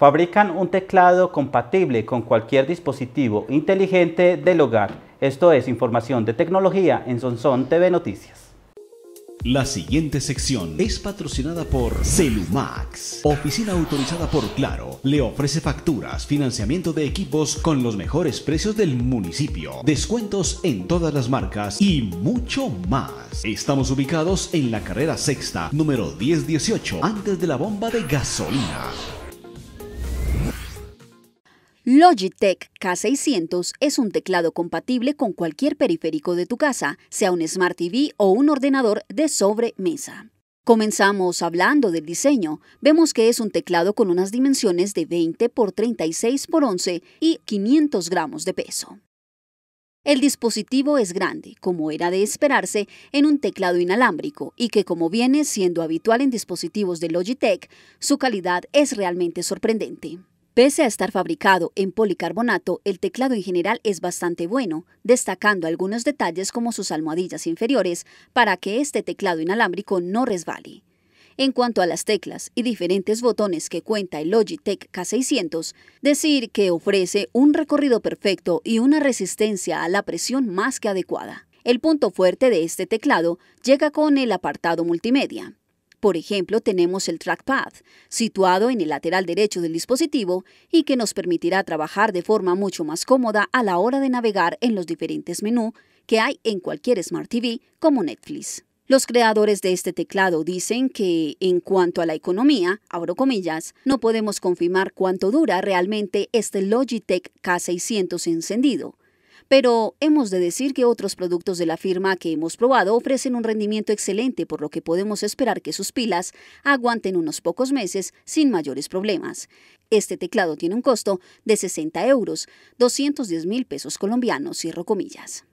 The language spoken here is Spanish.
fabrican un teclado compatible con cualquier dispositivo inteligente del hogar. Esto es información de tecnología en Sonsón TV Noticias. La siguiente sección es patrocinada por Celumax, oficina autorizada por Claro. Le ofrece facturas, financiamiento de equipos con los mejores precios del municipio, descuentos en todas las marcas y mucho más. Estamos ubicados en la carrera sexta, número 1018, antes de la bomba de gasolina. Logitech K600 es un teclado compatible con cualquier periférico de tu casa, sea un Smart TV o un ordenador de sobremesa. Comenzamos hablando del diseño. Vemos que es un teclado con unas dimensiones de 20 x 36 x 11 y 500 gramos de peso. El dispositivo es grande, como era de esperarse, en un teclado inalámbrico y que como viene siendo habitual en dispositivos de Logitech, su calidad es realmente sorprendente. Pese a estar fabricado en policarbonato, el teclado en general es bastante bueno, destacando algunos detalles como sus almohadillas inferiores para que este teclado inalámbrico no resbale. En cuanto a las teclas y diferentes botones que cuenta el Logitech K600, decir que ofrece un recorrido perfecto y una resistencia a la presión más que adecuada. El punto fuerte de este teclado llega con el apartado multimedia. Por ejemplo, tenemos el trackpad, situado en el lateral derecho del dispositivo y que nos permitirá trabajar de forma mucho más cómoda a la hora de navegar en los diferentes menús que hay en cualquier Smart TV como Netflix. Los creadores de este teclado dicen que, en cuanto a la economía, abro comillas, no podemos confirmar cuánto dura realmente este Logitech K600 encendido, pero hemos de decir que otros productos de la firma que hemos probado ofrecen un rendimiento excelente, por lo que podemos esperar que sus pilas aguanten unos pocos meses sin mayores problemas. Este teclado tiene un costo de 60 euros, 210 mil pesos colombianos, cierro comillas.